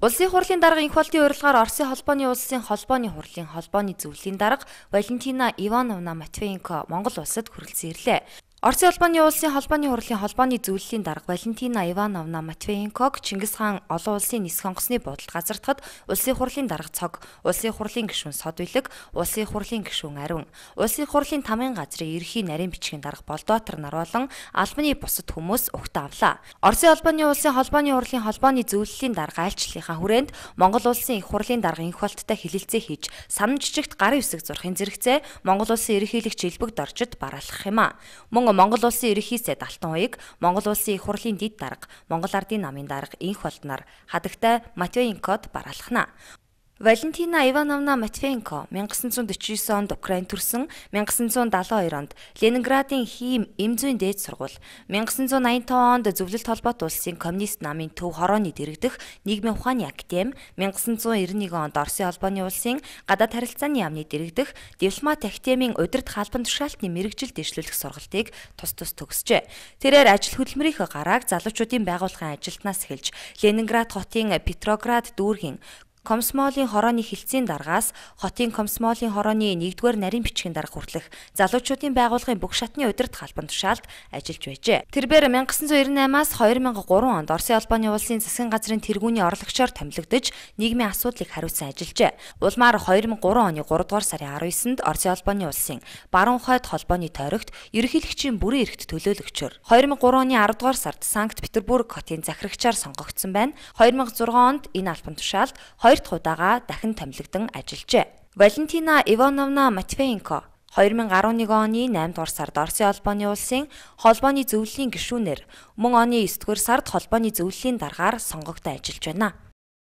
Улсын хурлын дарга инх болтын урилгаар Оросын холбооны улсын холбооны хурлын холбооны зөвлөлийн дарга Валентина Ивановна Матвеенко Монгол улсад хүрэлцэн ирлээ. Орсын улбааны улсын холбооны хурлын холбооны зөвлөлийн дарга Валентина Ивановна Матвеенког Чингис хаан олон улсын нис хонгосны бодолд газардахад улсын хурлын дарга цог, улсын хурлын гишүүн сод билэг, улсын хурлын гишүүн ариун, улсын хурлын тамгын газрын ерхий нарийн бичгийн дарга Болдоотар нар болон албаны бусад хүмүүс өгт авлаа. Орсын улбааны улсын холбооны хурлын холбооны зөвлөлийн дарга айлчлалынхаа хүрээнд Монгол улсын их хурлын дарга инх болттой хилэлцээ хийж, санам жижигт гарын үсэг зурхын зэрэгцээ Монгол улсын ерөнхийлөгч Илбэг Доржид бараалах юм а. Мөн Монгол улсын ерөнхий сайд Алтан хуйг Монгол улсын их хурлын дид дарга, Монгол ардын намын дарга инх болдноор хадагтай Матвеенкод бараалхна. Валентина Ивановна Матвенко 1949 онд Украин төрсэн, 1972 онд Ленинградын Хим эмзүйн дээд сургууль, 1985 онд Зөвлөлт холбоот улсын коммунист намын төв хорооны дэрэгдэх нийгмийн ухааны академи, 1991 онд Оросын холбооны улсын гадаад харилцааны яамны дэрэгдэх дипломат академийн удирд хаалбан тушаалтны мэрэгжил дэвшлүүлэх сургалтыг тус тус төгсжээ. Тэрээр ажил хөдөлмөрийнхөө гарааг залуучуудын байгууллагын ажилтнаас эхэлж Ленинград хотын Петроград дүүргийн Комсомолын хорооны хилцээний даргаас хотын комсомолын хорооны 1-р нарийн бичгийн дарга хүртэлх залуучуудын байгууллагын бүх шатны удирд халбан тушаалд ажиллаж байжээ. Тэрээр 1998-аас 2003 онд Оросын албаны улсын засгийн газрын тэргүүний орлогчоор томилогдож нийгмийн асуудлыг хариуцсан ажиллажээ. Улмаар 2003 оны 3-р сарын 19-нд Оросын албаны улсын баруун хойд холбооны тойрогт ерөнхийлөгчийн бүрэн эрхт төлөөлөгчөөр 2003 оны 10-р сард Санкт-Петербург хотын захирагчаар сонгогдсон байна. 2006 онд энэ албан тушаалд хоёр дахь удаага дахин томилогдсон ажиллажээ. Валентина Ивановна Матвеенко 2011 оны 8 дугаар сард Орсын холбооны улсын холбооны зөвлөлийн гишүүнээр мөн оны 9 дугаар сард холбооны зөвлөлийн даргаар сонгогдсон ажиллаж байна.